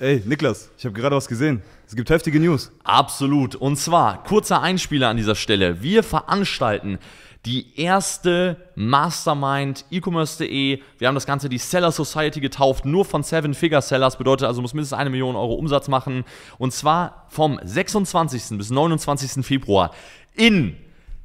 Ey, Niklas, ich habe gerade was gesehen. Es gibt heftige News. Absolut. Und zwar, kurzer Einspieler an dieser Stelle. Wir veranstalten die erste Mastermind e-commerce.de. Wir haben das Ganze die Seller Society getauft, nur von Seven Figure Sellers, bedeutet also, muss mindestens eine Million Euro Umsatz machen. Und zwar vom 26. bis 29. Februar in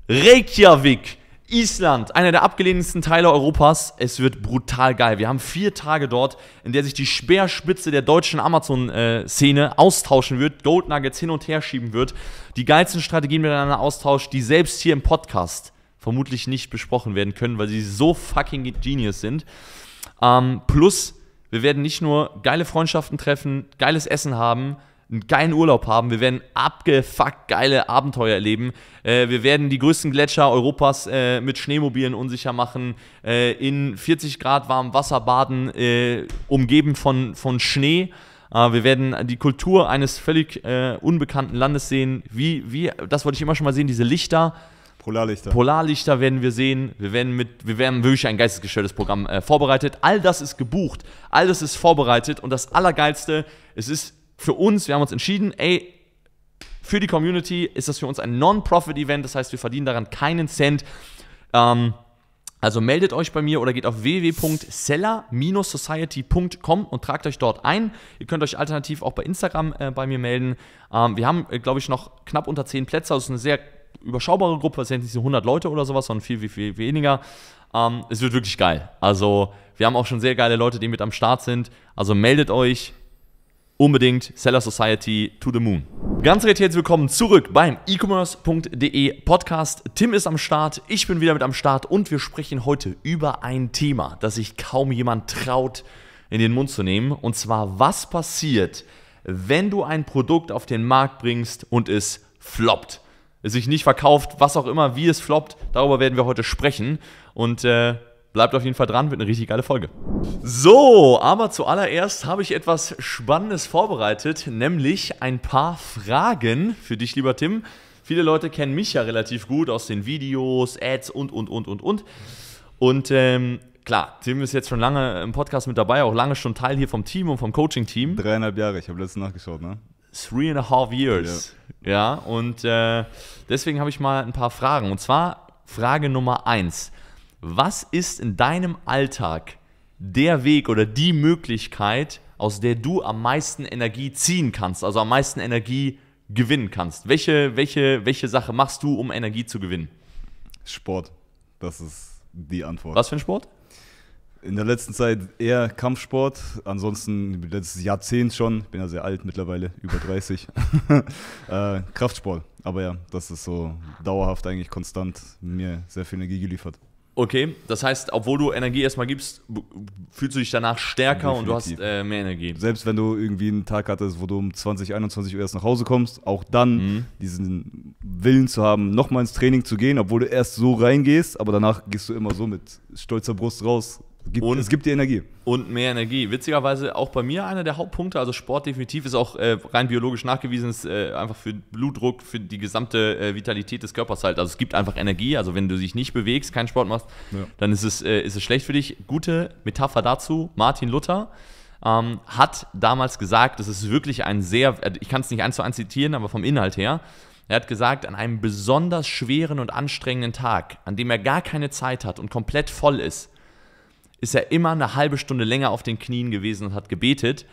Reykjavik. Island, einer der abgelehntesten Teile Europas. Es wird brutal geil. Wir haben vier Tage dort, in der sich die Speerspitze der deutschen Amazon-Szene austauschen wird, Gold Nuggets hin und her schieben wird, die geilsten Strategien miteinander austauscht, die selbst hier im Podcast vermutlich nicht besprochen werden können, weil sie so fucking genius sind. Ähm, plus, wir werden nicht nur geile Freundschaften treffen, geiles Essen haben, einen geilen Urlaub haben. Wir werden abgefuckt geile Abenteuer erleben. Äh, wir werden die größten Gletscher Europas äh, mit Schneemobilen unsicher machen, äh, in 40 Grad warmem Wasser baden, äh, umgeben von, von Schnee. Äh, wir werden die Kultur eines völlig äh, unbekannten Landes sehen. Wie, wie, das wollte ich immer schon mal sehen, diese Lichter. Polarlichter. Polarlichter werden wir sehen. Wir werden, mit, wir werden wirklich ein geistesgestelltes Programm vorbereitet. All das ist gebucht. All das ist vorbereitet. Und das Allergeilste, es ist für uns, wir haben uns entschieden, ey, für die Community ist das für uns ein Non-Profit-Event, das heißt, wir verdienen daran keinen Cent. Ähm, also meldet euch bei mir oder geht auf www.seller-society.com und tragt euch dort ein. Ihr könnt euch alternativ auch bei Instagram äh, bei mir melden. Ähm, wir haben, äh, glaube ich, noch knapp unter 10 Plätze, Das also ist eine sehr überschaubare Gruppe, es sind nicht so 100 Leute oder sowas, sondern viel, viel, viel weniger. Ähm, es wird wirklich geil. Also wir haben auch schon sehr geile Leute, die mit am Start sind. Also meldet euch, unbedingt Seller Society to the Moon. Ganz recht herzlich willkommen zurück beim e-commerce.de Podcast. Tim ist am Start, ich bin wieder mit am Start und wir sprechen heute über ein Thema, das sich kaum jemand traut in den Mund zu nehmen. Und zwar, was passiert, wenn du ein Produkt auf den Markt bringst und es floppt? Es sich nicht verkauft, was auch immer, wie es floppt, darüber werden wir heute sprechen. Und äh, Bleibt auf jeden Fall dran, wird eine richtig geile Folge. So, aber zuallererst habe ich etwas Spannendes vorbereitet, nämlich ein paar Fragen für dich, lieber Tim. Viele Leute kennen mich ja relativ gut aus den Videos, Ads und, und, und, und, und. Und ähm, klar, Tim ist jetzt schon lange im Podcast mit dabei, auch lange schon Teil hier vom Team und vom Coaching-Team. Dreieinhalb Jahre, ich habe letztens nachgeschaut, ne? Three and a half years. Ja, ja und äh, deswegen habe ich mal ein paar Fragen. Und zwar Frage Nummer eins was ist in deinem Alltag der Weg oder die Möglichkeit, aus der du am meisten Energie ziehen kannst, also am meisten Energie gewinnen kannst? Welche, welche, welche Sache machst du, um Energie zu gewinnen? Sport. Das ist die Antwort. Was für ein Sport? In der letzten Zeit eher Kampfsport, ansonsten letztes Jahrzehnt schon, ich bin ja sehr alt mittlerweile, über 30. äh, Kraftsport, aber ja, das ist so dauerhaft eigentlich konstant mir sehr viel Energie geliefert. Okay, das heißt, obwohl du Energie erstmal gibst, fühlst du dich danach stärker Definitiv. und du hast äh, mehr Energie. Selbst wenn du irgendwie einen Tag hattest, wo du um 20, 21 Uhr erst nach Hause kommst, auch dann mhm. diesen Willen zu haben, nochmal ins Training zu gehen, obwohl du erst so reingehst, aber danach gehst du immer so mit stolzer Brust raus, Gibt, und, es gibt dir Energie. Und mehr Energie. Witzigerweise auch bei mir einer der Hauptpunkte, also Sport definitiv ist auch äh, rein biologisch nachgewiesen, ist äh, einfach für Blutdruck, für die gesamte äh, Vitalität des Körpers halt. Also es gibt einfach Energie. Also wenn du dich nicht bewegst, keinen Sport machst, ja. dann ist es, äh, ist es schlecht für dich. Gute Metapher dazu, Martin Luther. Ähm, hat damals gesagt, das ist wirklich ein sehr, äh, ich kann es nicht eins zu eins zitieren, aber vom Inhalt her, er hat gesagt, an einem besonders schweren und anstrengenden Tag, an dem er gar keine Zeit hat und komplett voll ist, ist er immer eine halbe Stunde länger auf den Knien gewesen und hat gebetet.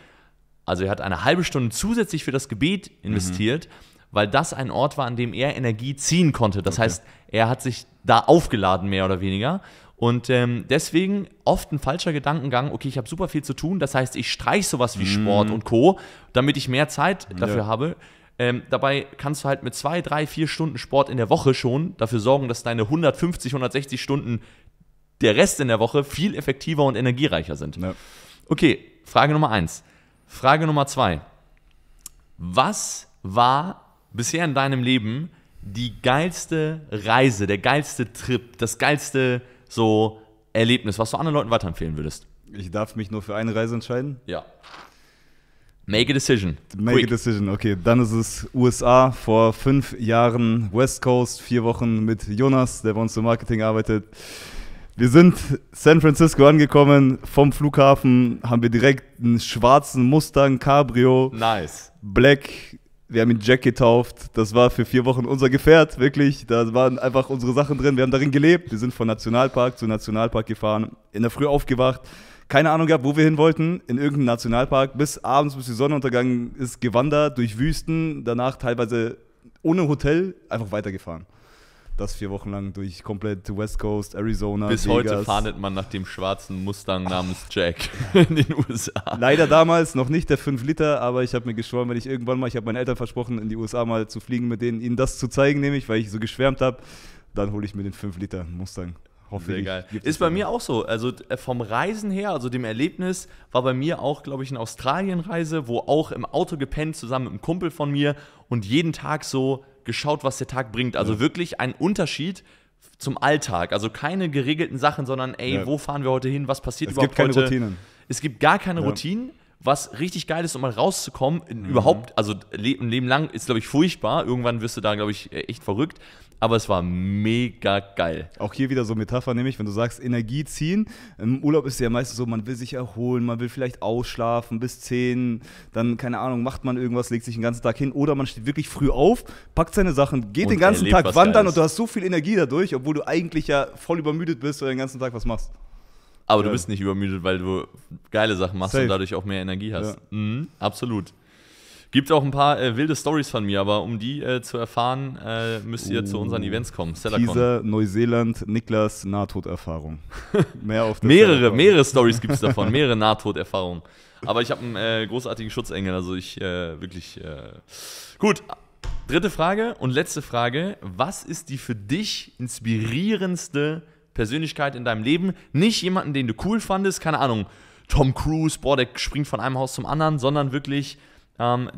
Also er hat eine halbe Stunde zusätzlich für das Gebet investiert, mhm. weil das ein Ort war, an dem er Energie ziehen konnte. Das okay. heißt, er hat sich da aufgeladen, mehr oder weniger. Und ähm, deswegen oft ein falscher Gedankengang, okay, ich habe super viel zu tun, das heißt, ich streiche sowas wie mhm. Sport mm. und Co., damit ich mehr Zeit dafür ja. habe. Ähm, dabei kannst du halt mit zwei, drei, vier Stunden Sport in der Woche schon dafür sorgen, dass deine 150, 160 Stunden der Rest in der Woche viel effektiver und energiereicher sind. Ja. Okay, Frage Nummer eins. Frage Nummer zwei. Was war bisher in deinem Leben die geilste Reise, der geilste Trip, das geilste so Erlebnis, was du anderen Leuten weiterempfehlen würdest? Ich darf mich nur für eine Reise entscheiden? Ja. Make a decision. Make Quick. a decision, okay. Dann ist es USA vor fünf Jahren, West Coast, vier Wochen mit Jonas, der bei uns im Marketing arbeitet. Wir sind San Francisco angekommen, vom Flughafen haben wir direkt einen schwarzen Mustang Cabrio. Nice. Black, wir haben ihn Jack getauft. Das war für vier Wochen unser Gefährt, wirklich. Da waren einfach unsere Sachen drin. Wir haben darin gelebt. Wir sind von Nationalpark zu Nationalpark gefahren, in der Früh aufgewacht. Keine Ahnung gehabt, wo wir hin wollten, in irgendeinem Nationalpark. Bis abends, bis die Sonne untergegangen ist, gewandert durch Wüsten. Danach teilweise ohne Hotel einfach weitergefahren. Das vier Wochen lang durch komplett West Coast, Arizona. Bis Vegas. heute fahndet man nach dem schwarzen Mustang namens Jack in den USA. Leider damals noch nicht der 5 Liter, aber ich habe mir geschworen, wenn ich irgendwann mal, ich habe meinen Eltern versprochen, in die USA mal zu fliegen, mit denen ihnen das zu zeigen, nämlich, weil ich so geschwärmt habe, dann hole ich mir den 5 Liter Mustang. Hoffe Sehr ich. geil. ist bei mir auch so. Also äh, vom Reisen her, also dem Erlebnis, war bei mir auch, glaube ich, eine Australienreise, wo auch im Auto gepennt zusammen mit einem Kumpel von mir und jeden Tag so geschaut, was der Tag bringt. Also ja. wirklich ein Unterschied zum Alltag. Also keine geregelten Sachen, sondern ey, ja. wo fahren wir heute hin? Was passiert es überhaupt Es gibt keine Routinen. Es gibt gar keine ja. Routinen. Was richtig geil ist, um mal rauszukommen, mhm. überhaupt, also ein Leben lang ist, glaube ich, furchtbar. Irgendwann wirst du da, glaube ich, echt verrückt aber es war mega geil. Auch hier wieder so Metapher, nämlich wenn du sagst, Energie ziehen. Im Urlaub ist ja meistens so, man will sich erholen, man will vielleicht ausschlafen bis 10, dann, keine Ahnung, macht man irgendwas, legt sich den ganzen Tag hin oder man steht wirklich früh auf, packt seine Sachen, geht den ganzen Tag wandern und du hast so viel Energie dadurch, obwohl du eigentlich ja voll übermüdet bist oder den ganzen Tag was machst. Aber ja. du bist nicht übermüdet, weil du geile Sachen machst Safe. und dadurch auch mehr Energie hast. Ja. Mhm, absolut. Gibt auch ein paar äh, wilde Stories von mir, aber um die äh, zu erfahren, äh, müsst ihr oh. zu unseren Events kommen. Cellarcon. Teaser, Neuseeland, Niklas, Nahtoderfahrung. Mehr auf mehrere, mehrere Stories gibt es davon, mehrere Nahtoderfahrungen. Aber ich habe einen äh, großartigen Schutzengel, also ich äh, wirklich. Äh, gut, dritte Frage und letzte Frage. Was ist die für dich inspirierendste Persönlichkeit in deinem Leben? Nicht jemanden, den du cool fandest, keine Ahnung. Tom Cruise, boah, der springt von einem Haus zum anderen, sondern wirklich ähm,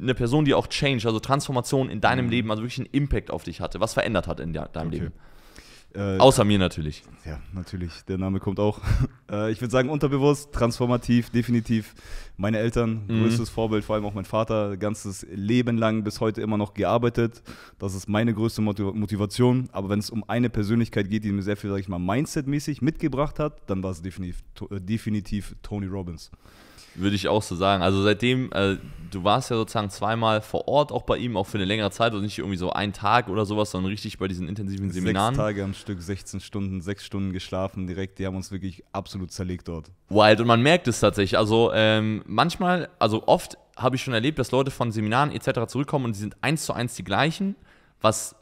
eine Person, die auch Change, also Transformation in deinem mhm. Leben, also wirklich einen Impact auf dich hatte, was verändert hat in de deinem okay. Leben? Äh, Außer mir natürlich. Ja, natürlich. Der Name kommt auch. Äh, ich würde sagen, unterbewusst, transformativ, definitiv. Meine Eltern, mhm. größtes Vorbild, vor allem auch mein Vater, ganzes Leben lang bis heute immer noch gearbeitet. Das ist meine größte Motivation. Aber wenn es um eine Persönlichkeit geht, die mir sehr viel, sag ich mal, Mindset-mäßig mitgebracht hat, dann war es definitiv, to äh, definitiv Tony Robbins. Würde ich auch so sagen. Also seitdem, äh, du warst ja sozusagen zweimal vor Ort, auch bei ihm, auch für eine längere Zeit, also nicht irgendwie so einen Tag oder sowas, sondern richtig bei diesen intensiven Seminaren. Sechs Tage am Stück, 16 Stunden, sechs Stunden geschlafen direkt. Die haben uns wirklich absolut zerlegt dort. Wild. Und man merkt es tatsächlich. Also ähm, manchmal, also oft habe ich schon erlebt, dass Leute von Seminaren etc. zurückkommen und die sind eins zu eins die gleichen, was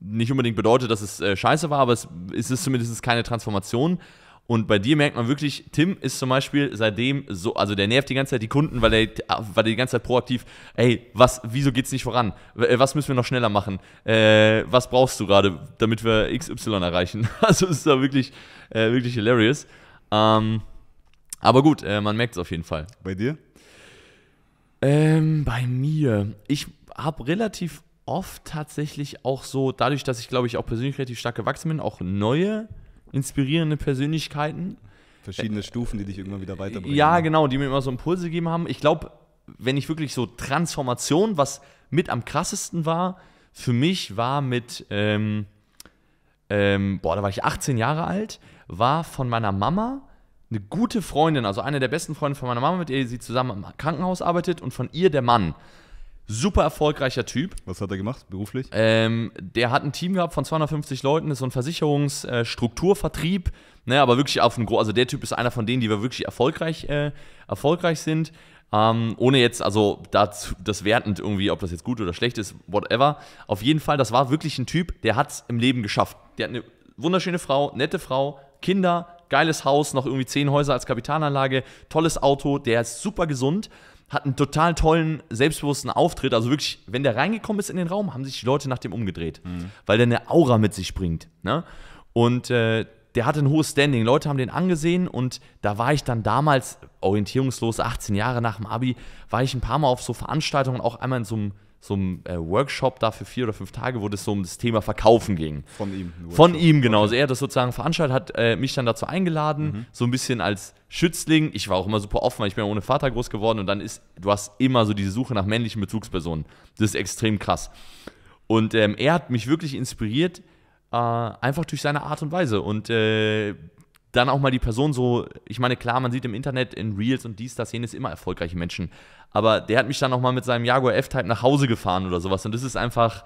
nicht unbedingt bedeutet, dass es äh, scheiße war, aber es ist zumindest keine Transformation. Und bei dir merkt man wirklich, Tim ist zum Beispiel seitdem so, also der nervt die ganze Zeit die Kunden, weil er, weil die ganze Zeit proaktiv, ey, was, wieso geht's nicht voran? Äh, was müssen wir noch schneller machen? Äh, was brauchst du gerade, damit wir XY erreichen? Also ist da wirklich, äh, wirklich hilarious. Ähm, aber gut, äh, man merkt es auf jeden Fall. Bei dir? Ähm, bei mir. Ich habe relativ oft tatsächlich auch so, dadurch, dass ich glaube ich auch persönlich relativ stark gewachsen bin, auch neue inspirierende Persönlichkeiten. Verschiedene Stufen, die dich irgendwann wieder weiterbringen. Ja, genau, die mir immer so Impulse gegeben haben. Ich glaube, wenn ich wirklich so Transformation, was mit am krassesten war, für mich war mit, ähm, ähm, boah, da war ich 18 Jahre alt, war von meiner Mama eine gute Freundin, also eine der besten Freunde von meiner Mama, mit der sie zusammen im Krankenhaus arbeitet und von ihr der Mann. Super erfolgreicher Typ. Was hat er gemacht beruflich? Ähm, der hat ein Team gehabt von 250 Leuten, ist so ein Versicherungsstrukturvertrieb, äh, ne, aber wirklich auf dem einem also der Typ ist einer von denen, die wir wirklich erfolgreich, äh, erfolgreich sind. Ähm, ohne jetzt, also dazu, das wertend irgendwie, ob das jetzt gut oder schlecht ist, whatever. Auf jeden Fall, das war wirklich ein Typ, der hat es im Leben geschafft. Der hat eine wunderschöne Frau, nette Frau, Kinder, geiles Haus, noch irgendwie zehn Häuser als Kapitalanlage, tolles Auto, der ist super gesund hat einen total tollen, selbstbewussten Auftritt. Also wirklich, wenn der reingekommen ist in den Raum, haben sich die Leute nach dem umgedreht, mhm. weil der eine Aura mit sich bringt. Ne? Und äh, der hatte ein hohes Standing. Leute haben den angesehen und da war ich dann damals, orientierungslos, 18 Jahre nach dem Abi, war ich ein paar Mal auf so Veranstaltungen, auch einmal in so einem so einem äh, Workshop da für vier oder fünf Tage, wo es so um das Thema Verkaufen ging. Von ihm. Von ihm, genau. Also okay. Also er das sozusagen veranstaltet, hat äh, mich dann dazu eingeladen, mhm. so ein bisschen als Schützling. Ich war auch immer super offen, weil ich bin ja ohne Vater groß geworden und dann ist, du hast immer so diese Suche nach männlichen Bezugspersonen. Das ist extrem krass. Und ähm, er hat mich wirklich inspiriert, äh, einfach durch seine Art und Weise. Und äh, dann auch mal die Person so, ich meine, klar, man sieht im Internet, in Reels und dies, das, jenes immer erfolgreiche Menschen. Aber der hat mich dann auch mal mit seinem Jaguar F-Type nach Hause gefahren oder sowas. Und das ist einfach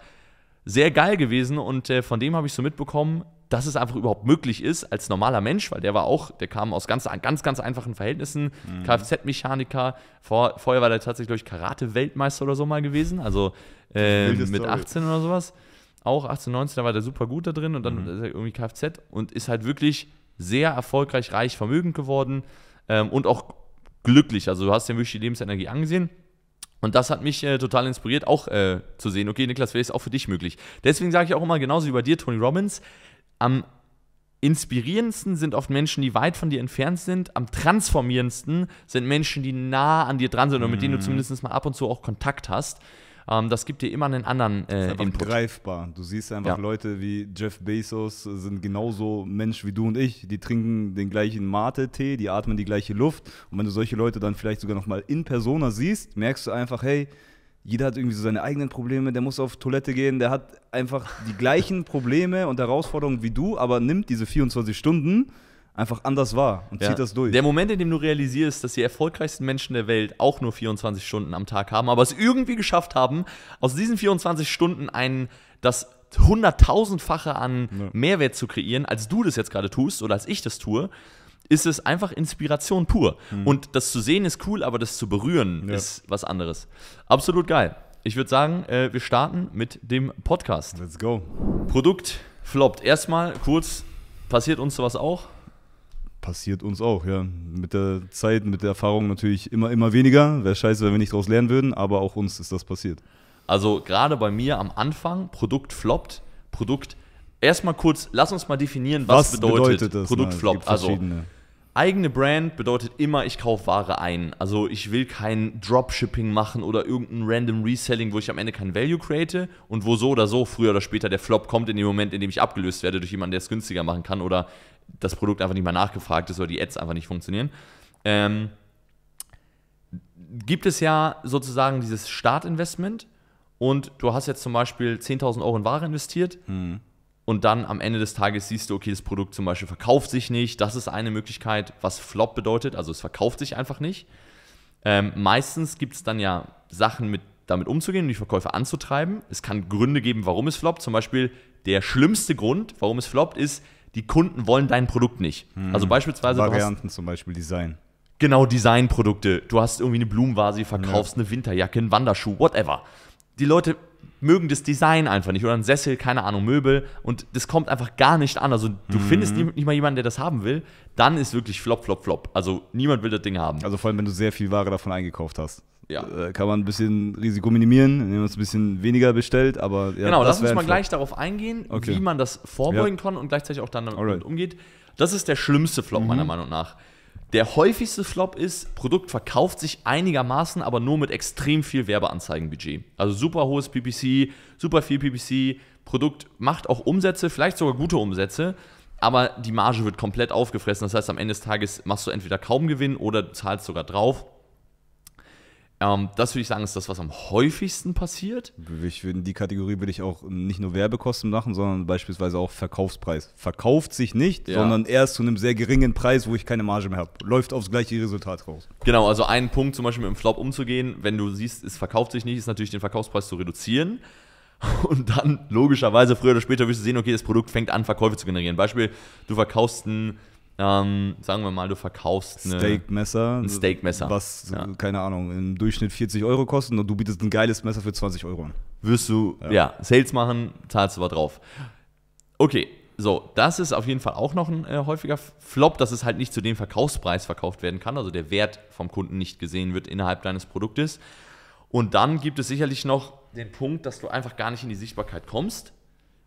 sehr geil gewesen. Und äh, von dem habe ich so mitbekommen, dass es einfach überhaupt möglich ist, als normaler Mensch, weil der war auch, der kam aus ganz, ganz, ganz einfachen Verhältnissen, mhm. Kfz-Mechaniker, vor, vorher war der tatsächlich, Karate-Weltmeister oder so mal gewesen, also äh, mit 18 oder sowas. Auch 18, 19, da war der super gut da drin und dann mhm. irgendwie Kfz und ist halt wirklich sehr erfolgreich reich vermögend geworden ähm, und auch glücklich. Also du hast ja wirklich die Lebensenergie angesehen. Und das hat mich äh, total inspiriert, auch äh, zu sehen, okay, Niklas, wäre es auch für dich möglich. Deswegen sage ich auch immer, genauso wie bei dir, Tony Robbins, am inspirierendsten sind oft Menschen, die weit von dir entfernt sind, am transformierendsten sind Menschen, die nah an dir dran sind und mit denen du mhm. zumindest mal ab und zu auch Kontakt hast. Ähm, das gibt dir immer einen anderen äh, das ist einfach Input. greifbar. Du siehst einfach ja. Leute wie Jeff Bezos sind genauso Mensch wie du und ich. Die trinken den gleichen Mate-Tee, die atmen die gleiche Luft. Und wenn du solche Leute dann vielleicht sogar nochmal in Persona siehst, merkst du einfach, hey, jeder hat irgendwie so seine eigenen Probleme, der muss auf Toilette gehen, der hat einfach die gleichen Probleme und Herausforderungen wie du, aber nimmt diese 24 Stunden einfach anders war und ja. zieht das durch. Der Moment, in dem du realisierst, dass die erfolgreichsten Menschen der Welt auch nur 24 Stunden am Tag haben, aber es irgendwie geschafft haben, aus diesen 24 Stunden einen, das hunderttausendfache an ja. Mehrwert zu kreieren, als du das jetzt gerade tust oder als ich das tue, ist es einfach Inspiration pur. Mhm. Und das zu sehen ist cool, aber das zu berühren ja. ist was anderes. Absolut geil. Ich würde sagen, äh, wir starten mit dem Podcast. Let's go. Produkt floppt. Erstmal kurz, passiert uns sowas auch? Passiert uns auch, ja. Mit der Zeit, mit der Erfahrung natürlich immer, immer weniger. Wäre scheiße, wenn wir nicht daraus lernen würden, aber auch uns ist das passiert. Also gerade bei mir am Anfang, Produkt floppt, Produkt, erstmal kurz, lass uns mal definieren, was, was bedeutet, bedeutet das, Produkt na, floppt. Also eigene Brand bedeutet immer, ich kaufe Ware ein. Also ich will kein Dropshipping machen oder irgendein random Reselling, wo ich am Ende kein Value create und wo so oder so früher oder später der Flop kommt in dem Moment, in dem ich abgelöst werde durch jemanden, der es günstiger machen kann oder das Produkt einfach nicht mal nachgefragt ist oder die Ads einfach nicht funktionieren. Ähm, gibt es ja sozusagen dieses Startinvestment und du hast jetzt zum Beispiel 10.000 Euro in Ware investiert mhm. und dann am Ende des Tages siehst du, okay, das Produkt zum Beispiel verkauft sich nicht. Das ist eine Möglichkeit, was Flop bedeutet, also es verkauft sich einfach nicht. Ähm, meistens gibt es dann ja Sachen, mit, damit umzugehen und die Verkäufe anzutreiben. Es kann Gründe geben, warum es floppt. Zum Beispiel der schlimmste Grund, warum es floppt, ist, die Kunden wollen dein Produkt nicht. Hm. Also beispielsweise. Varianten hast, zum Beispiel Design. Genau, Designprodukte. Du hast irgendwie eine Blumenvase, verkaufst ja. eine Winterjacke, einen Wanderschuh, whatever. Die Leute mögen das Design einfach nicht oder ein Sessel, keine Ahnung, Möbel und das kommt einfach gar nicht an. Also du mhm. findest nicht mal jemanden, der das haben will, dann ist wirklich flop, flop, flop. Also niemand will das Ding haben. Also vor allem, wenn du sehr viel Ware davon eingekauft hast ja. Äh, kann man ein bisschen Risiko minimieren, indem man es ein bisschen weniger bestellt. Aber ja, genau, lass uns mal gleich darauf eingehen, okay. wie man das vorbeugen ja. kann und gleichzeitig auch dann damit Alright. umgeht. Das ist der schlimmste Flop mhm. meiner Meinung nach. Der häufigste Flop ist, Produkt verkauft sich einigermaßen, aber nur mit extrem viel Werbeanzeigenbudget. Also super hohes PPC, super viel PPC, Produkt macht auch Umsätze, vielleicht sogar gute Umsätze, aber die Marge wird komplett aufgefressen. Das heißt, am Ende des Tages machst du entweder kaum Gewinn oder zahlst sogar drauf. Ähm, das würde ich sagen, ist das, was am häufigsten passiert. Ich würde, in die Kategorie würde ich auch nicht nur Werbekosten machen, sondern beispielsweise auch Verkaufspreis. Verkauft sich nicht, ja. sondern erst zu einem sehr geringen Preis, wo ich keine Marge mehr habe. Läuft aufs gleiche Resultat raus. Genau, also ein Punkt zum Beispiel mit dem Flop umzugehen, wenn du siehst, es verkauft sich nicht, ist natürlich den Verkaufspreis zu reduzieren. Und dann logischerweise früher oder später wirst du sehen, okay, das Produkt fängt an, Verkäufe zu generieren. Beispiel, du verkaufst einen ähm, sagen wir mal, du verkaufst eine, Steakmesser, ein Steakmesser. Was, ja. keine Ahnung, im Durchschnitt 40 Euro kostet und du bietest ein geiles Messer für 20 Euro an. Wirst du, ja, ja Sales machen, zahlst du aber drauf. Okay, so, das ist auf jeden Fall auch noch ein äh, häufiger Flop, dass es halt nicht zu dem Verkaufspreis verkauft werden kann, also der Wert vom Kunden nicht gesehen wird innerhalb deines Produktes. Und dann gibt es sicherlich noch den Punkt, dass du einfach gar nicht in die Sichtbarkeit kommst.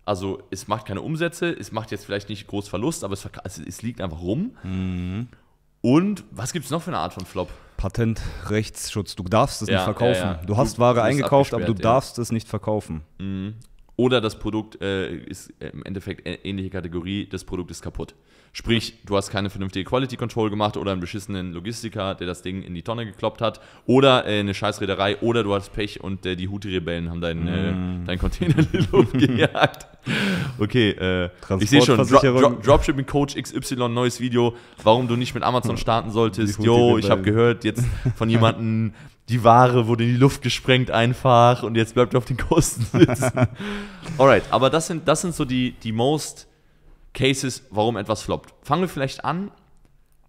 Also es macht keine Umsätze, es macht jetzt vielleicht nicht groß Verlust, aber es, also es liegt einfach rum. Mhm. Und was gibt es noch für eine Art von Flop? Patentrechtsschutz. Du darfst es ja, nicht verkaufen. Ja, ja. Du hast Ware du eingekauft, aber du darfst es nicht verkaufen. Mhm. Oder das Produkt äh, ist äh, im Endeffekt äh, ähnliche Kategorie, das Produkt ist kaputt. Sprich, du hast keine vernünftige Quality Control gemacht oder einen beschissenen Logistiker, der das Ding in die Tonne gekloppt hat oder äh, eine Scheißreederei oder du hast Pech und äh, die Houthi-Rebellen haben deinen, äh, mm. äh, deinen Container in die Luft gejagt. Okay, äh, ich sehe schon, Dro Dro Dropshipping Coach XY, neues Video, warum du nicht mit Amazon starten solltest. Yo, ich habe gehört jetzt von jemandem, die Ware wurde in die Luft gesprengt einfach und jetzt bleibt ihr auf den Kosten sitzen. Alright, aber das sind, das sind so die, die most Cases, warum etwas floppt. Fangen wir vielleicht an.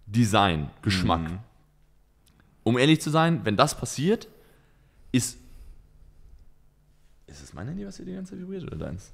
Design, Geschmack. Mhm. Um ehrlich zu sein, wenn das passiert, ist. Ist es mein Handy, was hier die ganze Zeit vibriert oder deins?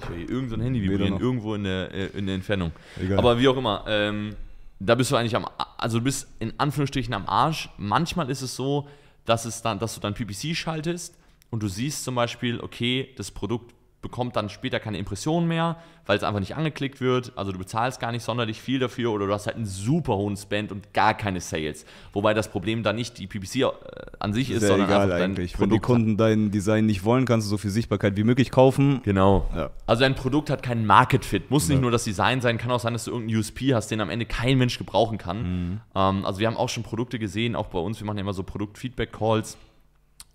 Ich höre hier irgendein so ein Handy vibrieren, irgendwo in der, äh, in der Entfernung. Egal. Aber wie auch immer, ähm, da bist du eigentlich am. Also du bist in Anführungsstrichen am Arsch. Manchmal ist es so, dass, es dann, dass du dann PPC schaltest und du siehst zum Beispiel, okay, das Produkt bekommt dann später keine Impressionen mehr, weil es einfach nicht angeklickt wird. Also du bezahlst gar nicht sonderlich viel dafür oder du hast halt einen super hohen Spend und gar keine Sales. Wobei das Problem dann nicht die PPC äh, an sich ist, Sehr sondern egal einfach dein eigentlich. Produkt. Wenn die Kunden dein Design nicht wollen, kannst du so viel Sichtbarkeit wie möglich kaufen. Genau. Ja. Also dein Produkt hat keinen Market Fit. Muss nicht ja. nur das Design sein, kann auch sein, dass du irgendeinen USP hast, den am Ende kein Mensch gebrauchen kann. Mhm. Ähm, also wir haben auch schon Produkte gesehen, auch bei uns, wir machen ja immer so Produktfeedback-Calls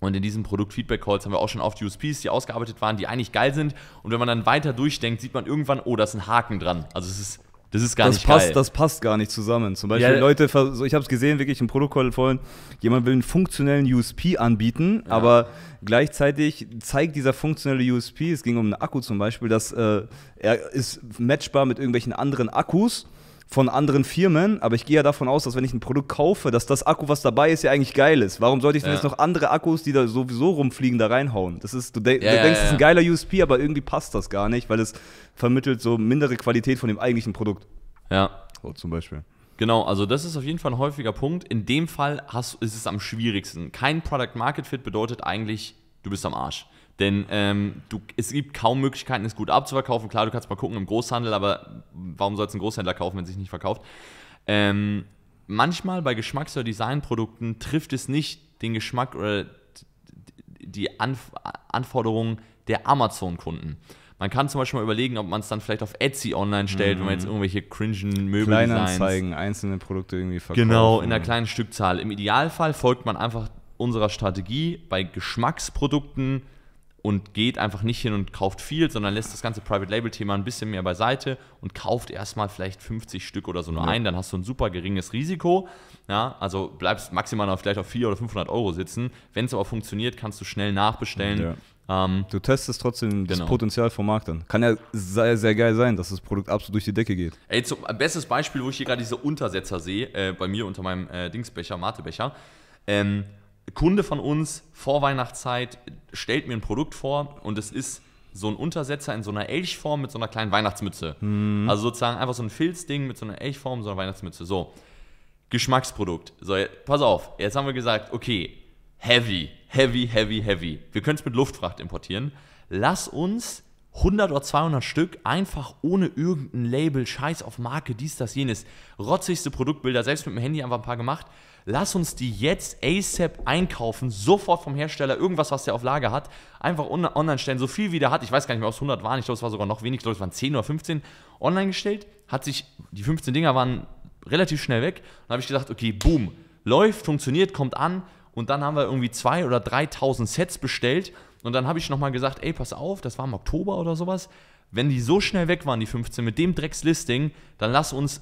und in diesen Produkt-Feedback-Calls haben wir auch schon oft USPs, die ausgearbeitet waren, die eigentlich geil sind. Und wenn man dann weiter durchdenkt, sieht man irgendwann, oh, da ist ein Haken dran. Also es ist das ist gar das nicht passt, geil. Das passt gar nicht zusammen. Zum Beispiel ja, Leute, ich habe es gesehen, wirklich im Protokoll vorhin, jemand will einen funktionellen USP anbieten, ja. aber gleichzeitig zeigt dieser funktionelle USP, es ging um einen Akku zum Beispiel, dass äh, er ist matchbar mit irgendwelchen anderen Akkus von anderen Firmen, aber ich gehe ja davon aus, dass wenn ich ein Produkt kaufe, dass das Akku, was dabei ist, ja eigentlich geil ist. Warum sollte ich denn ja. jetzt noch andere Akkus, die da sowieso rumfliegen, da reinhauen? Das ist, du, de ja, du denkst, das ist ein geiler USP, aber irgendwie passt das gar nicht, weil es vermittelt so mindere Qualität von dem eigentlichen Produkt. Ja. So zum Beispiel. Genau, also das ist auf jeden Fall ein häufiger Punkt. In dem Fall hast, ist es am schwierigsten. Kein Product Market Fit bedeutet eigentlich, du bist am Arsch. Denn ähm, du, es gibt kaum Möglichkeiten, es gut abzuverkaufen. Klar, du kannst mal gucken im Großhandel, aber warum soll es ein Großhändler kaufen, wenn es sich nicht verkauft? Ähm, manchmal bei Geschmacks- oder Designprodukten trifft es nicht den Geschmack oder die Anf Anforderungen der Amazon-Kunden. Man kann zum Beispiel mal überlegen, ob man es dann vielleicht auf Etsy online stellt, mhm. wenn man jetzt mhm. irgendwelche cringen Möbel Kleinanzeigen, einzelne Produkte irgendwie verkauft. Genau, in einer kleinen Stückzahl. Im Idealfall folgt man einfach unserer Strategie bei Geschmacksprodukten und geht einfach nicht hin und kauft viel, sondern lässt das ganze Private Label Thema ein bisschen mehr beiseite und kauft erstmal vielleicht 50 Stück oder so nur ja. ein, dann hast du ein super geringes Risiko. Ja, also bleibst maximal auf, vielleicht auf 400 oder 500 Euro sitzen. Wenn es aber funktioniert, kannst du schnell nachbestellen. Ja. Ähm, du testest trotzdem genau. das Potenzial vom Markt dann. Kann ja sehr, sehr geil sein, dass das Produkt absolut durch die Decke geht. Ey, zum, äh, bestes Beispiel, wo ich hier gerade diese Untersetzer sehe, äh, bei mir unter meinem äh, Dingsbecher, Matebecher. Ähm, Kunde von uns vor Weihnachtszeit stellt mir ein Produkt vor und es ist so ein Untersetzer in so einer Elchform mit so einer kleinen Weihnachtsmütze. Mhm. Also sozusagen einfach so ein Filzding mit so einer Elchform, so einer Weihnachtsmütze. So, Geschmacksprodukt. So, pass auf, jetzt haben wir gesagt, okay, heavy, heavy, heavy, heavy. Wir können es mit Luftfracht importieren. Lass uns 100 oder 200 Stück einfach ohne irgendein Label, Scheiß auf Marke, dies, das, jenes. Rotzigste Produktbilder, selbst mit dem Handy einfach ein paar gemacht lass uns die jetzt ASAP einkaufen, sofort vom Hersteller, irgendwas, was der auf Lager hat, einfach online stellen, so viel wie der hat. Ich weiß gar nicht mehr, ob es 100 waren, ich glaube, es war sogar noch wenig, ich glaube, es waren 10 oder 15 online gestellt. Hat sich, die 15 Dinger waren relativ schnell weg. Dann habe ich gesagt, okay, boom, läuft, funktioniert, kommt an. Und dann haben wir irgendwie 2.000 oder 3.000 Sets bestellt. Und dann habe ich nochmal gesagt, ey, pass auf, das war im Oktober oder sowas. Wenn die so schnell weg waren, die 15, mit dem Dreckslisting, dann lass uns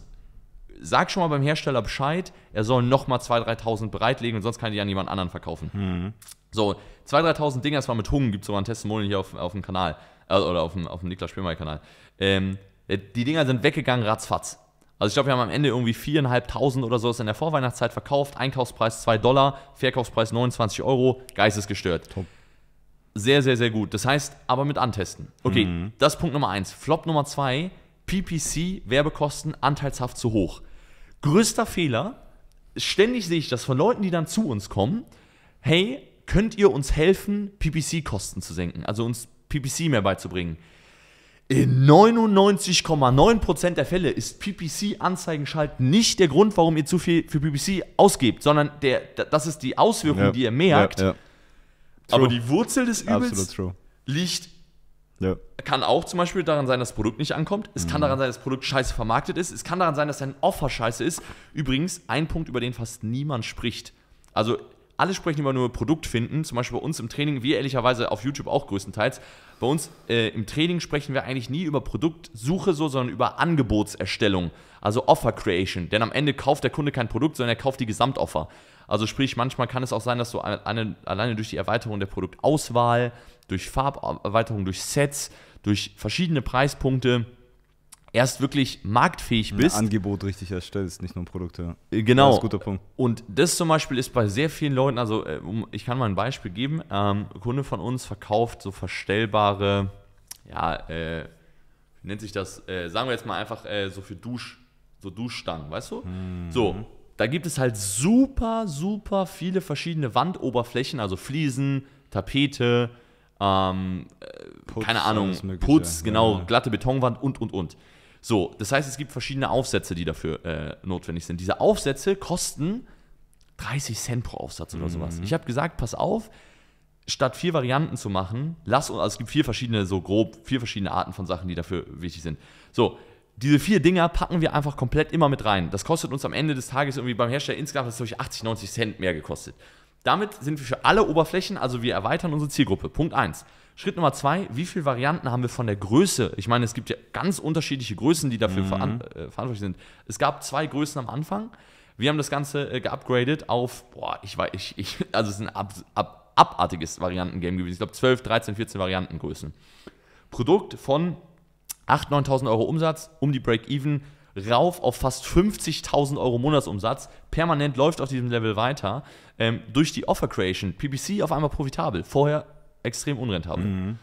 sag schon mal beim Hersteller Bescheid, er soll nochmal 2.000, 3.000 bereitlegen und sonst kann die an jemand anderen verkaufen. Mhm. So, 2.000, 3.000 Dinger, das war mit Hung, gibt es sogar ein Testimonial hier auf, auf dem Kanal, äh, oder auf dem, auf dem Niklas Spielmeier-Kanal. Ähm, äh, die Dinger sind weggegangen ratzfatz. Also ich glaube, wir haben am Ende irgendwie 4.500 oder sowas in der Vorweihnachtszeit verkauft, Einkaufspreis 2 Dollar, Verkaufspreis 29 Euro, geistesgestört. Top. Sehr, sehr, sehr gut. Das heißt, aber mit Antesten. Okay, mhm. das ist Punkt Nummer 1. Flop Nummer 2, PPC, Werbekosten, anteilshaft zu hoch. Größter Fehler, ständig sehe ich das von Leuten, die dann zu uns kommen. Hey, könnt ihr uns helfen, PPC-Kosten zu senken? Also uns PPC mehr beizubringen. In 99,9% der Fälle ist PPC-Anzeigenschalten nicht der Grund, warum ihr zu viel für PPC ausgebt, sondern der, das ist die Auswirkung, ja, die ihr merkt. Ja, ja. Aber die Wurzel des Übels liegt ja. Kann auch zum Beispiel daran sein, dass das Produkt nicht ankommt. Es mhm. kann daran sein, dass das Produkt scheiße vermarktet ist. Es kann daran sein, dass dein Offer scheiße ist. Übrigens, ein Punkt, über den fast niemand spricht. Also alle sprechen immer nur Produkt finden, zum Beispiel bei uns im Training, wir ehrlicherweise auf YouTube auch größtenteils. Bei uns äh, im Training sprechen wir eigentlich nie über Produktsuche so, sondern über Angebotserstellung, also Offer Creation. Denn am Ende kauft der Kunde kein Produkt, sondern er kauft die Gesamtoffer. Also sprich, manchmal kann es auch sein, dass du eine, alleine durch die Erweiterung der Produktauswahl, durch Farberweiterung, durch Sets, durch verschiedene Preispunkte erst wirklich marktfähig bist. Ein Angebot richtig erstellst, nicht nur ein Produkt. Ja. Äh, genau. Das ist ein guter Punkt. Und das zum Beispiel ist bei sehr vielen Leuten, also äh, ich kann mal ein Beispiel geben. Ähm, ein Kunde von uns verkauft so verstellbare, ja, äh, wie nennt sich das? Äh, sagen wir jetzt mal einfach äh, so für Dusch, so Duschstangen, weißt du? Mhm. So. Da gibt es halt super, super viele verschiedene Wandoberflächen, also Fliesen, Tapete, ähm, äh, Putz, keine Ahnung, Putz, genau, glatte Betonwand und, und, und. So, das heißt, es gibt verschiedene Aufsätze, die dafür äh, notwendig sind. Diese Aufsätze kosten 30 Cent pro Aufsatz oder mhm. sowas. Ich habe gesagt, pass auf, statt vier Varianten zu machen, lass uns, also es gibt vier verschiedene, so grob, vier verschiedene Arten von Sachen, die dafür wichtig sind. So, diese vier Dinger packen wir einfach komplett immer mit rein. Das kostet uns am Ende des Tages irgendwie beim Hersteller insgesamt, das 80, 90 Cent mehr gekostet. Damit sind wir für alle Oberflächen, also wir erweitern unsere Zielgruppe. Punkt 1. Schritt Nummer zwei, wie viele Varianten haben wir von der Größe? Ich meine, es gibt ja ganz unterschiedliche Größen, die dafür mhm. veran äh, verantwortlich sind. Es gab zwei Größen am Anfang. Wir haben das Ganze äh, geupgradet auf, boah, ich weiß, ich, ich, also es ist ein ab, ab, abartiges Variantengame gewesen. Ich glaube 12, 13, 14 Variantengrößen. Produkt von 8.000, 9.000 Euro Umsatz, um die Break-Even, rauf auf fast 50.000 Euro Monatsumsatz. Permanent läuft auf diesem Level weiter. Ähm, durch die Offer-Creation, PPC auf einmal profitabel. Vorher extrem unrentabel. Mhm.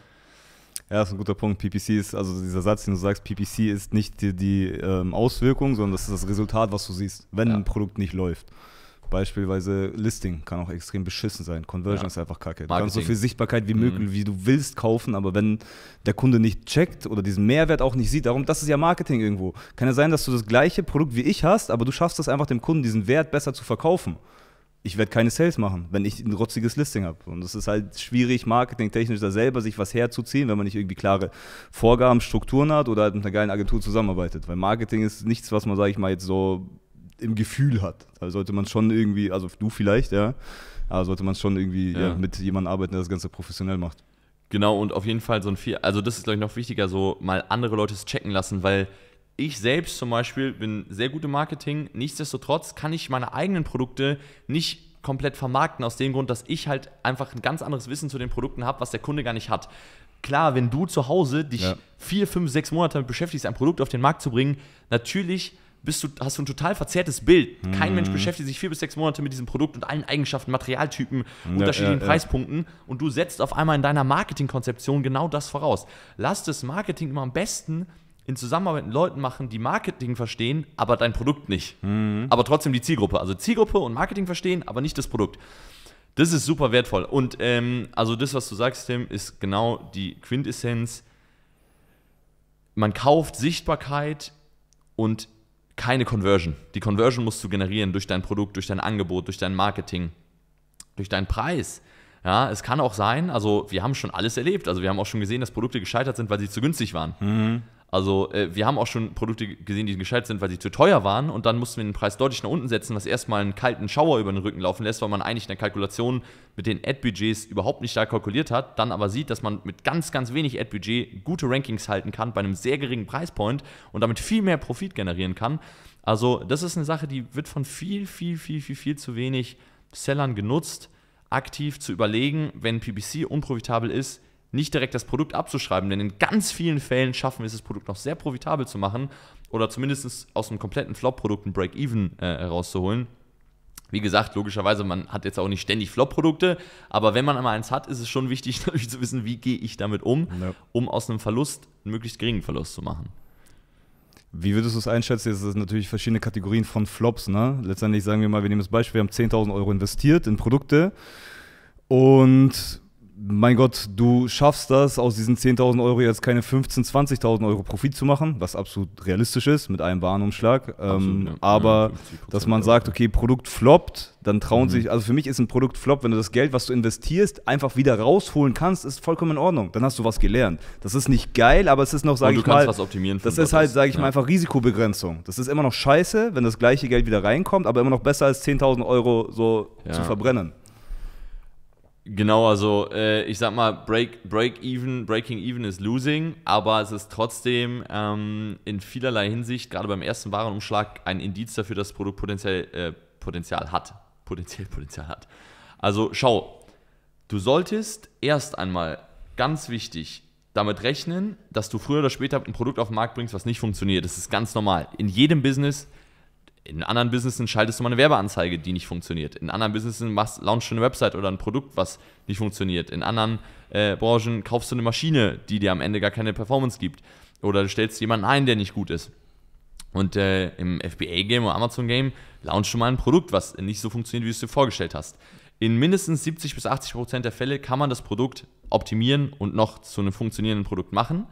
Ja, das ist ein guter Punkt. PPC ist, also dieser Satz, den du sagst, PPC ist nicht die, die ähm, Auswirkung, sondern das ist das Resultat, was du siehst, wenn ja. ein Produkt nicht läuft. Beispielsweise Listing kann auch extrem beschissen sein. Conversion ja. ist einfach kacke. Du kannst so viel Sichtbarkeit wie mhm. möglich, mhm. wie du willst, kaufen, aber wenn der Kunde nicht checkt oder diesen Mehrwert auch nicht sieht, darum, das ist ja Marketing irgendwo. Kann ja sein, dass du das gleiche Produkt wie ich hast, aber du schaffst es einfach dem Kunden, diesen Wert besser zu verkaufen ich werde keine Sales machen, wenn ich ein rotziges Listing habe. Und es ist halt schwierig, marketingtechnisch da selber sich was herzuziehen, wenn man nicht irgendwie klare Vorgaben, Strukturen hat oder halt mit einer geilen Agentur zusammenarbeitet. Weil Marketing ist nichts, was man, sage ich mal, jetzt so im Gefühl hat. Da sollte man schon irgendwie, also du vielleicht, ja, aber sollte man schon irgendwie ja. Ja, mit jemandem arbeiten, der das Ganze professionell macht. Genau, und auf jeden Fall so ein viel, also das ist, glaube ich, noch wichtiger, so mal andere Leute es checken lassen, weil ich selbst zum Beispiel bin sehr gut im Marketing. Nichtsdestotrotz kann ich meine eigenen Produkte nicht komplett vermarkten, aus dem Grund, dass ich halt einfach ein ganz anderes Wissen zu den Produkten habe, was der Kunde gar nicht hat. Klar, wenn du zu Hause dich ja. vier, fünf, sechs Monate damit beschäftigst, ein Produkt auf den Markt zu bringen, natürlich bist du, hast du ein total verzerrtes Bild. Mhm. Kein Mensch mhm. beschäftigt sich vier bis sechs Monate mit diesem Produkt und allen Eigenschaften, Materialtypen, ja, unterschiedlichen ja, Preispunkten und du setzt auf einmal in deiner Marketingkonzeption genau das voraus. Lass das Marketing immer am besten in Zusammenarbeit mit Leuten machen, die Marketing verstehen, aber dein Produkt nicht. Mhm. Aber trotzdem die Zielgruppe. Also Zielgruppe und Marketing verstehen, aber nicht das Produkt. Das ist super wertvoll. Und ähm, also das, was du sagst, Tim, ist genau die Quintessenz. Man kauft Sichtbarkeit und keine Conversion. Die Conversion musst du generieren durch dein Produkt, durch dein Angebot, durch dein Marketing, durch deinen Preis. Ja, es kann auch sein, also wir haben schon alles erlebt. Also wir haben auch schon gesehen, dass Produkte gescheitert sind, weil sie zu günstig waren. Mhm. Also äh, wir haben auch schon Produkte gesehen, die gescheit sind, weil sie zu teuer waren und dann mussten wir den Preis deutlich nach unten setzen, was erstmal einen kalten Schauer über den Rücken laufen lässt, weil man eigentlich in der Kalkulation mit den Ad-Budgets überhaupt nicht da kalkuliert hat, dann aber sieht, dass man mit ganz, ganz wenig Ad-Budget gute Rankings halten kann bei einem sehr geringen Preispoint und damit viel mehr Profit generieren kann. Also das ist eine Sache, die wird von viel, viel, viel, viel, viel zu wenig Sellern genutzt, aktiv zu überlegen, wenn PPC unprofitabel ist, nicht direkt das Produkt abzuschreiben, denn in ganz vielen Fällen schaffen wir es, das Produkt noch sehr profitabel zu machen oder zumindest aus einem kompletten Flop-Produkt ein Break-Even äh, herauszuholen. Wie gesagt, logischerweise, man hat jetzt auch nicht ständig Flop-Produkte, aber wenn man einmal eins hat, ist es schon wichtig, natürlich zu wissen, wie gehe ich damit um, no. um aus einem Verlust einen möglichst geringen Verlust zu machen. Wie würdest du es einschätzen? Es sind natürlich verschiedene Kategorien von Flops. Ne? Letztendlich sagen wir mal, wir nehmen das Beispiel, wir haben 10.000 Euro investiert in Produkte und mein Gott, du schaffst das, aus diesen 10.000 Euro jetzt keine 15.000, 20.000 Euro Profit zu machen, was absolut realistisch ist mit einem Warenumschlag. Ähm, ja, aber ja, dass man sagt, okay, Produkt floppt, dann trauen mhm. sich, also für mich ist ein Produkt flop, wenn du das Geld, was du investierst, einfach wieder rausholen kannst, ist vollkommen in Ordnung. Dann hast du was gelernt. Das ist nicht geil, aber es ist noch, sage ich mal, was optimieren das ist halt, sage ich ja. mal, einfach Risikobegrenzung. Das ist immer noch scheiße, wenn das gleiche Geld wieder reinkommt, aber immer noch besser als 10.000 Euro so zu verbrennen. Genau, also äh, ich sag mal, break, break even, Breaking Even ist Losing, aber es ist trotzdem ähm, in vielerlei Hinsicht, gerade beim ersten Warenumschlag, ein Indiz dafür, dass das Produkt potenziell äh, Potenzial hat. Potenziell Potenzial hat. Also schau, du solltest erst einmal, ganz wichtig, damit rechnen, dass du früher oder später ein Produkt auf den Markt bringst, was nicht funktioniert. Das ist ganz normal. In jedem Business in anderen Businessen schaltest du mal eine Werbeanzeige, die nicht funktioniert. In anderen Businessen machst, launchst du eine Website oder ein Produkt, was nicht funktioniert. In anderen äh, Branchen kaufst du eine Maschine, die dir am Ende gar keine Performance gibt. Oder du stellst jemanden ein, der nicht gut ist. Und äh, im FBA-Game oder Amazon-Game launchst du mal ein Produkt, was nicht so funktioniert, wie du es dir vorgestellt hast. In mindestens 70 bis 80 Prozent der Fälle kann man das Produkt optimieren und noch zu einem funktionierenden Produkt machen.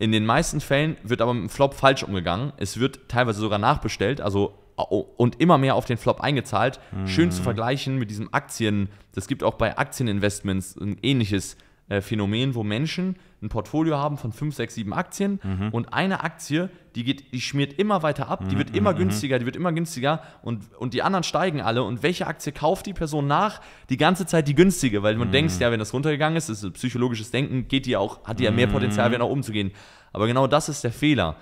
In den meisten Fällen wird aber mit dem Flop falsch umgegangen. Es wird teilweise sogar nachbestellt. Also und immer mehr auf den Flop eingezahlt. Mhm. Schön zu mhm. vergleichen mit diesem Aktien. Es gibt auch bei Aktieninvestments ein ähnliches äh, Phänomen, wo Menschen ein Portfolio haben von 5, 6, 7 Aktien mhm. und eine Aktie, die, geht, die schmiert immer weiter ab, die mhm. wird immer mhm. günstiger, die wird immer günstiger und, und die anderen steigen alle. Und welche Aktie kauft die Person nach? Die ganze Zeit die günstige, weil man mhm. denkt, ja, wenn das runtergegangen ist, das ist psychologisches Denken, geht die auch, hat die ja mehr mhm. Potenzial, wieder nach oben zu gehen. Aber genau das ist der Fehler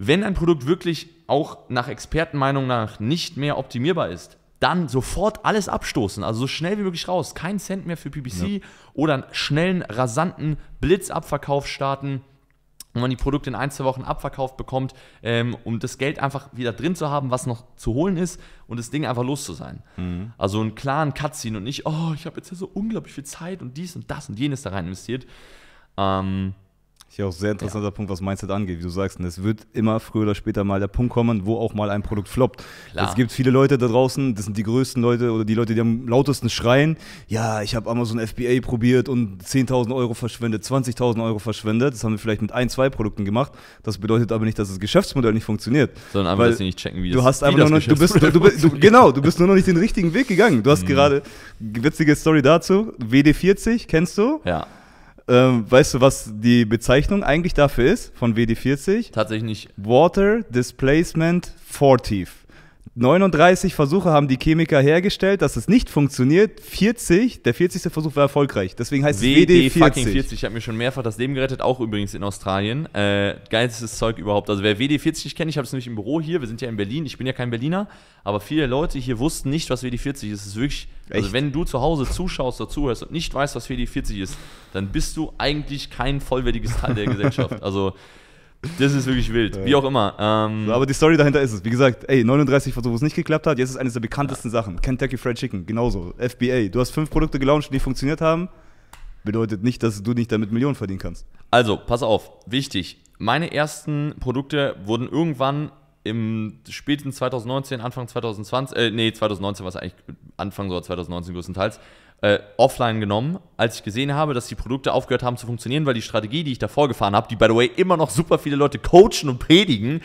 wenn ein Produkt wirklich auch nach Expertenmeinung nach nicht mehr optimierbar ist, dann sofort alles abstoßen, also so schnell wie möglich raus, keinen Cent mehr für PPC ja. oder einen schnellen, rasanten Blitzabverkauf starten, wenn man die Produkte in ein, zwei Wochen abverkauft bekommt, ähm, um das Geld einfach wieder drin zu haben, was noch zu holen ist und das Ding einfach los zu sein. Mhm. Also einen klaren Cut ziehen und nicht, oh, ich habe jetzt so unglaublich viel Zeit und dies und das und jenes da rein investiert. Ähm, ich ja auch ein sehr interessanter ja. Punkt, was Mindset angeht, wie du sagst. es wird immer früher oder später mal der Punkt kommen, wo auch mal ein Produkt floppt. Es gibt viele Leute da draußen, das sind die größten Leute oder die Leute, die am lautesten schreien, ja, ich habe Amazon FBA probiert und 10.000 Euro verschwendet, 20.000 Euro verschwendet. Das haben wir vielleicht mit ein, zwei Produkten gemacht. Das bedeutet aber nicht, dass das Geschäftsmodell nicht funktioniert. Sondern einfach, dass sie nicht checken, wie du das, hast einfach noch, du bist, du, du, Genau, du bist nur noch nicht den richtigen Weg gegangen. Du hast mhm. gerade, witzige Story dazu, WD40, kennst du? Ja. Ähm, weißt du, was die Bezeichnung eigentlich dafür ist von WD40? Tatsächlich nicht. Water Displacement Fortive. 39 Versuche haben die Chemiker hergestellt, dass es nicht funktioniert. 40, der 40. Versuch war erfolgreich. Deswegen heißt WD es WD40. Fucking 40. Ich habe mir schon mehrfach das Leben gerettet, auch übrigens in Australien. Äh, geilstes Zeug überhaupt. Also wer WD40 nicht kennt, ich habe es nämlich im Büro hier. Wir sind ja in Berlin. Ich bin ja kein Berliner, aber viele Leute hier wussten nicht, was WD40 ist. Es ist wirklich, also Echt? also wenn du zu Hause zuschaust oder zuhörst und nicht weißt, was WD40 ist, dann bist du eigentlich kein vollwertiges Teil der Gesellschaft. Also das ist wirklich wild. Ja. Wie auch immer. Ähm, so, aber die Story dahinter ist es. Wie gesagt, ey, 39 Versuche, wo es nicht geklappt hat. Jetzt ist es eines der bekanntesten ja. Sachen. Kentucky Fried Chicken, genauso. FBA. Du hast fünf Produkte gelauncht, die funktioniert haben. Bedeutet nicht, dass du nicht damit Millionen verdienen kannst. Also, pass auf. Wichtig. Meine ersten Produkte wurden irgendwann im späten 2019, Anfang 2020, äh, nee, 2019 war es eigentlich, Anfang so 2019 größtenteils, äh, offline genommen, als ich gesehen habe, dass die Produkte aufgehört haben zu funktionieren, weil die Strategie, die ich davor gefahren habe, die by the way immer noch super viele Leute coachen und predigen,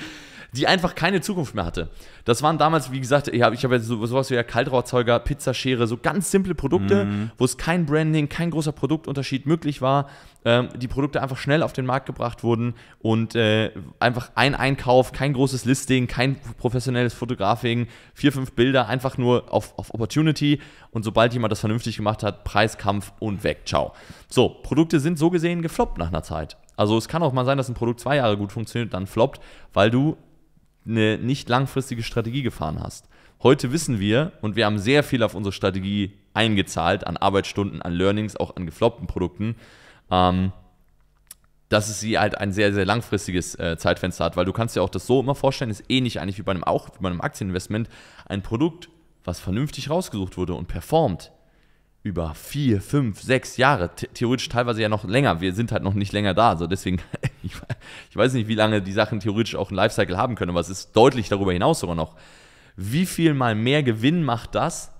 die einfach keine Zukunft mehr hatte. Das waren damals, wie gesagt, ich habe hab ja sowas wie ja Kaltrauerzeuger, Pizzaschere, so ganz simple Produkte, mhm. wo es kein Branding, kein großer Produktunterschied möglich war. Ähm, die Produkte einfach schnell auf den Markt gebracht wurden und äh, einfach ein Einkauf, kein großes Listing, kein professionelles Fotografing, vier, fünf Bilder, einfach nur auf, auf Opportunity und sobald jemand das vernünftig gemacht hat, Preiskampf und weg, ciao. So, Produkte sind so gesehen gefloppt nach einer Zeit. Also es kann auch mal sein, dass ein Produkt zwei Jahre gut funktioniert, dann floppt, weil du eine nicht langfristige Strategie gefahren hast. Heute wissen wir, und wir haben sehr viel auf unsere Strategie eingezahlt, an Arbeitsstunden, an Learnings, auch an gefloppten Produkten, ähm, dass es sie halt ein sehr, sehr langfristiges äh, Zeitfenster hat, weil du kannst dir auch das so immer vorstellen, ist ähnlich eh eigentlich wie bei einem, auch, wie bei einem Aktieninvestment, ein Produkt, was vernünftig rausgesucht wurde und performt, über vier, fünf, sechs Jahre, theoretisch teilweise ja noch länger. Wir sind halt noch nicht länger da. Also deswegen, ich, weiß nicht, wie lange die Sachen theoretisch auch einen Lifecycle haben können, aber es ist deutlich darüber hinaus sogar noch. Wie viel mal mehr Gewinn macht das,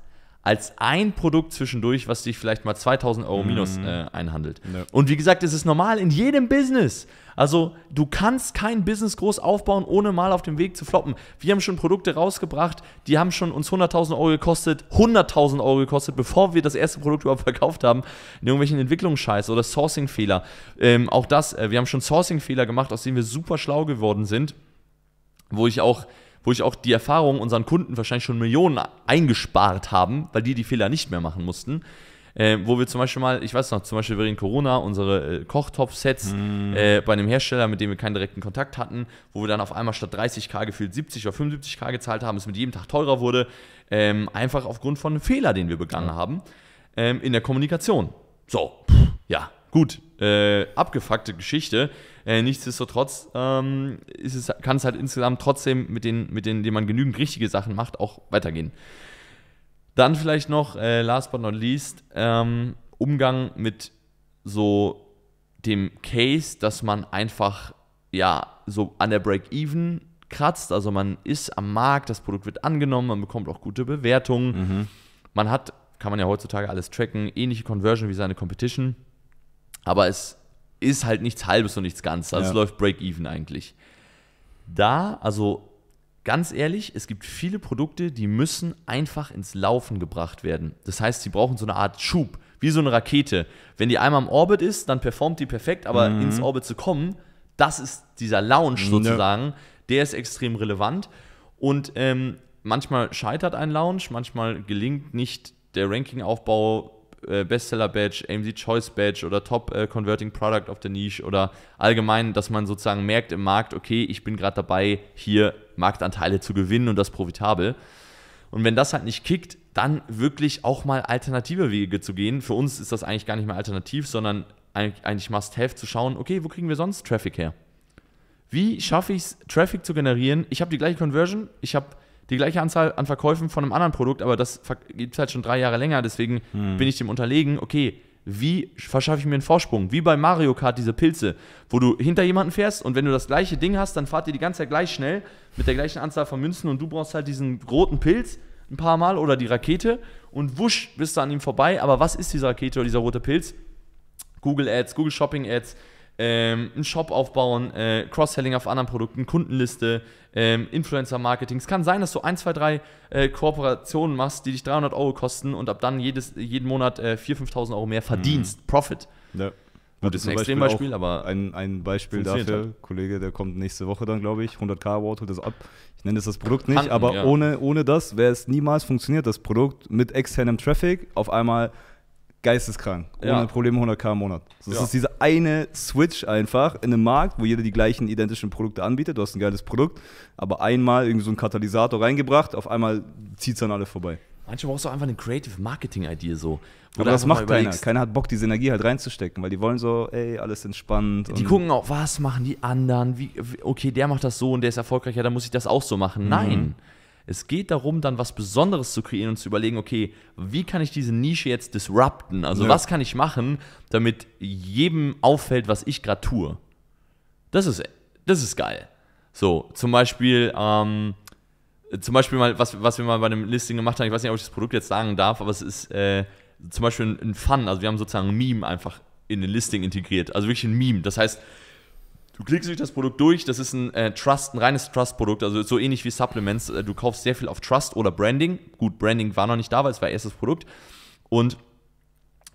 als ein Produkt zwischendurch, was dich vielleicht mal 2000 Euro minus mhm. äh, einhandelt. Ja. Und wie gesagt, es ist normal in jedem Business. Also du kannst kein Business groß aufbauen, ohne mal auf dem Weg zu floppen. Wir haben schon Produkte rausgebracht, die haben schon uns 100.000 Euro gekostet, 100.000 Euro gekostet, bevor wir das erste Produkt überhaupt verkauft haben, in irgendwelchen Entwicklungsscheiß oder Sourcing-Fehler. Ähm, auch das, äh, wir haben schon Sourcing-Fehler gemacht, aus denen wir super schlau geworden sind, wo ich auch wo ich auch die Erfahrung unseren Kunden wahrscheinlich schon Millionen eingespart haben, weil die die Fehler nicht mehr machen mussten. Äh, wo wir zum Beispiel mal, ich weiß noch, zum Beispiel während Corona unsere äh, Kochtopf-Sets mm. äh, bei einem Hersteller, mit dem wir keinen direkten Kontakt hatten, wo wir dann auf einmal statt 30k gefühlt 70 oder 75k gezahlt haben, es mit jedem Tag teurer wurde, ähm, einfach aufgrund von einem Fehler, den wir begangen ja. haben ähm, in der Kommunikation. So, pff, ja, Gut, äh, abgefuckte Geschichte. Äh, nichtsdestotrotz ähm, kann es halt insgesamt trotzdem mit den, mit denen, denen man genügend richtige Sachen macht, auch weitergehen. Dann vielleicht noch, äh, last but not least, ähm, Umgang mit so dem Case, dass man einfach ja so an der Break-Even kratzt. Also man ist am Markt, das Produkt wird angenommen, man bekommt auch gute Bewertungen. Mhm. Man hat, kann man ja heutzutage alles tracken, ähnliche Conversion wie seine Competition. Aber es ist halt nichts Halbes und nichts Ganzes. Also ja. es läuft Break-Even eigentlich. Da, also ganz ehrlich, es gibt viele Produkte, die müssen einfach ins Laufen gebracht werden. Das heißt, sie brauchen so eine Art Schub, wie so eine Rakete. Wenn die einmal im Orbit ist, dann performt die perfekt, aber mhm. ins Orbit zu kommen, das ist dieser Launch sozusagen, ja. der ist extrem relevant. Und ähm, manchmal scheitert ein Launch, manchmal gelingt nicht der Rankingaufbau äh, Bestseller Badge, AMC Choice Badge oder Top äh, Converting Product of the Niche oder allgemein, dass man sozusagen merkt im Markt, okay, ich bin gerade dabei, hier Marktanteile zu gewinnen und das profitabel. Und wenn das halt nicht kickt, dann wirklich auch mal alternative Wege zu gehen. Für uns ist das eigentlich gar nicht mehr alternativ, sondern eigentlich Must-Have zu schauen, okay, wo kriegen wir sonst Traffic her? Wie schaffe ich es, Traffic zu generieren? Ich habe die gleiche Conversion, ich habe die gleiche Anzahl an Verkäufen von einem anderen Produkt, aber das gibt es halt schon drei Jahre länger, deswegen hm. bin ich dem unterlegen, okay, wie verschaffe ich mir einen Vorsprung? Wie bei Mario Kart diese Pilze, wo du hinter jemanden fährst und wenn du das gleiche Ding hast, dann fahrt ihr die ganze Zeit gleich schnell mit der gleichen Anzahl von Münzen und du brauchst halt diesen roten Pilz ein paar Mal oder die Rakete und wusch bist du an ihm vorbei. Aber was ist diese Rakete oder dieser rote Pilz? Google Ads, Google Shopping Ads, ähm, einen Shop aufbauen, äh, Cross-Selling auf anderen Produkten, Kundenliste, ähm, Influencer-Marketing. Es kann sein, dass du ein, zwei, drei äh, Kooperationen machst, die dich 300 Euro kosten und ab dann jedes, jeden Monat äh, 4.000, 5.000 Euro mehr mhm. verdienst. Mhm. Profit. Ja. Gut, ist ein Extrembeispiel, aber. Ein, ein Beispiel dafür, halt. Kollege, der kommt nächste Woche dann, glaube ich. 100k Award holt das ab. Ich nenne das das Produkt nicht, aber ja. ohne, ohne das wäre es niemals funktioniert, das Produkt mit externem Traffic. Auf einmal geisteskrank. Ohne ja. Probleme 100k im Monat. So, das ja. ist diese eine Switch einfach in einem Markt, wo jeder die gleichen identischen Produkte anbietet. Du hast ein geiles Produkt, aber einmal irgendwie so einen Katalysator reingebracht, auf einmal zieht es dann alle vorbei. Manchmal brauchst du einfach eine Creative Marketing Idee so. Aber das macht keiner. Keiner hat Bock, diese Energie halt reinzustecken, weil die wollen so, ey, alles entspannt. Die gucken auch, was machen die anderen? Wie, okay, der macht das so und der ist erfolgreicher, dann muss ich das auch so machen. Mhm. Nein. Es geht darum, dann was Besonderes zu kreieren und zu überlegen, okay, wie kann ich diese Nische jetzt disrupten? Also ja. was kann ich machen, damit jedem auffällt, was ich gerade tue? Das ist, das ist geil. So, zum Beispiel, ähm, zum Beispiel mal, was, was wir mal bei einem Listing gemacht haben, ich weiß nicht, ob ich das Produkt jetzt sagen darf, aber es ist äh, zum Beispiel ein, ein Fun, also wir haben sozusagen ein Meme einfach in ein Listing integriert, also wirklich ein Meme. Das heißt, Du klickst durch das Produkt durch, das ist ein äh, Trust, ein reines Trust-Produkt, also so ähnlich wie Supplements. Äh, du kaufst sehr viel auf Trust oder Branding. Gut, Branding war noch nicht da, weil es war erstes Produkt. Und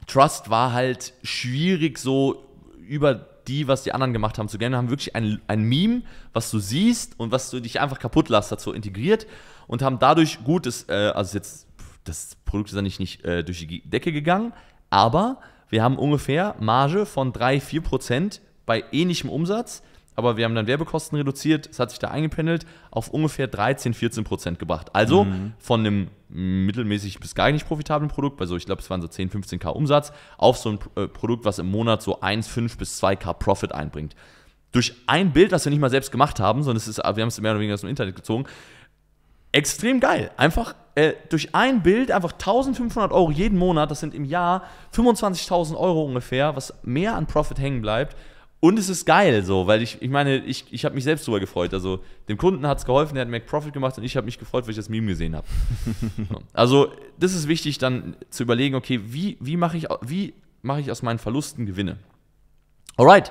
Trust war halt schwierig, so über die, was die anderen gemacht haben, zu gehen. Wir haben wirklich ein, ein Meme, was du siehst und was du dich einfach kaputt lässt, dazu integriert und haben dadurch gutes, äh, also jetzt, das Produkt ist ja nicht, nicht äh, durch die Decke gegangen, aber wir haben ungefähr Marge von 3-4% bei ähnlichem Umsatz, aber wir haben dann Werbekosten reduziert, es hat sich da eingependelt, auf ungefähr 13, 14 Prozent gebracht. Also mhm. von einem mittelmäßig bis gar nicht profitablen Produkt, bei so, ich glaube, es waren so 10, 15k Umsatz, auf so ein äh, Produkt, was im Monat so 1, 5 bis 2k Profit einbringt. Durch ein Bild, das wir nicht mal selbst gemacht haben, sondern es ist, wir haben es mehr oder weniger aus dem Internet gezogen, extrem geil. Einfach äh, durch ein Bild einfach 1500 Euro jeden Monat, das sind im Jahr 25.000 Euro ungefähr, was mehr an Profit hängen bleibt und es ist geil so, weil ich, ich meine, ich, ich habe mich selbst drüber gefreut. Also dem Kunden hat es geholfen, der hat Mac Profit gemacht und ich habe mich gefreut, weil ich das Meme gesehen habe. also das ist wichtig, dann zu überlegen, okay, wie, wie mache ich, wie mach ich aus meinen Verlusten Gewinne? Alright,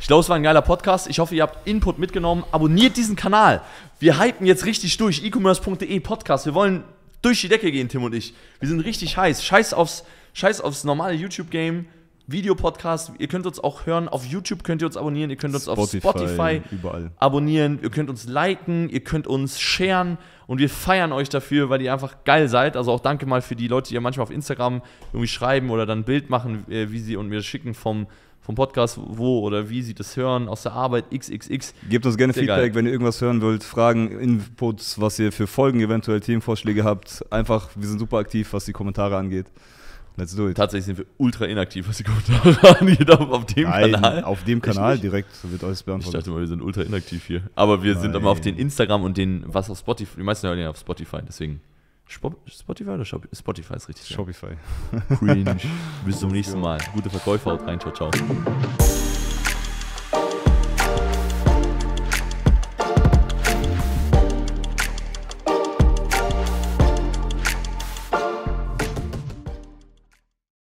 ich glaube, es war ein geiler Podcast. Ich hoffe, ihr habt Input mitgenommen. Abonniert diesen Kanal. Wir hypen jetzt richtig durch. e-commerce.de Podcast. Wir wollen durch die Decke gehen, Tim und ich. Wir sind richtig heiß. Scheiß aufs, scheiß aufs normale YouTube-Game. Videopodcast. Ihr könnt uns auch hören. Auf YouTube könnt ihr uns abonnieren. Ihr könnt uns Spotify, auf Spotify überall. abonnieren. Ihr könnt uns liken. Ihr könnt uns sharen. Und wir feiern euch dafür, weil ihr einfach geil seid. Also auch danke mal für die Leute, die ja manchmal auf Instagram irgendwie schreiben oder dann ein Bild machen, äh, wie sie und mir schicken vom, vom Podcast, wo oder wie sie das hören, aus der Arbeit, xxx. Gebt uns gerne Sehr Feedback, geil. wenn ihr irgendwas hören wollt, Fragen, Inputs, was ihr für Folgen eventuell, Themenvorschläge habt. Einfach, wir sind super aktiv, was die Kommentare angeht. Let's do it. Tatsächlich sind wir ultra inaktiv, was die Kommentare angeht, auf, dem Nein, Kanal. Auf dem Kanal direkt wird alles beantwortet. Ich dachte mal, wir sind ultra inaktiv hier. Aber wir Nein. sind aber auf den Instagram und den, was auf Spotify, die meisten hören ja auf Spotify, deswegen. Spotify oder Shopify? Spotify ist richtig. Shopify. Cringe. Bis zum nächsten Mal. Gute Verkäufer, haut rein, ciao, ciao.